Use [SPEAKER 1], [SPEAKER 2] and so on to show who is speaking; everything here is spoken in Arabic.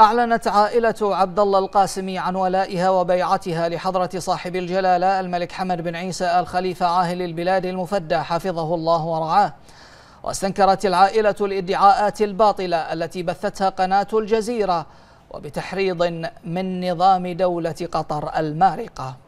[SPEAKER 1] أعلنت عائلة عبد الله القاسمي عن ولائها وبيعتها لحضرة صاحب الجلالة الملك حمد بن عيسى الخليفة عاهل البلاد المفدى حفظه الله ورعاه واستنكرت العائلة الادعاءات الباطلة التي بثتها قناة الجزيرة وبتحريض من نظام دولة قطر المارقة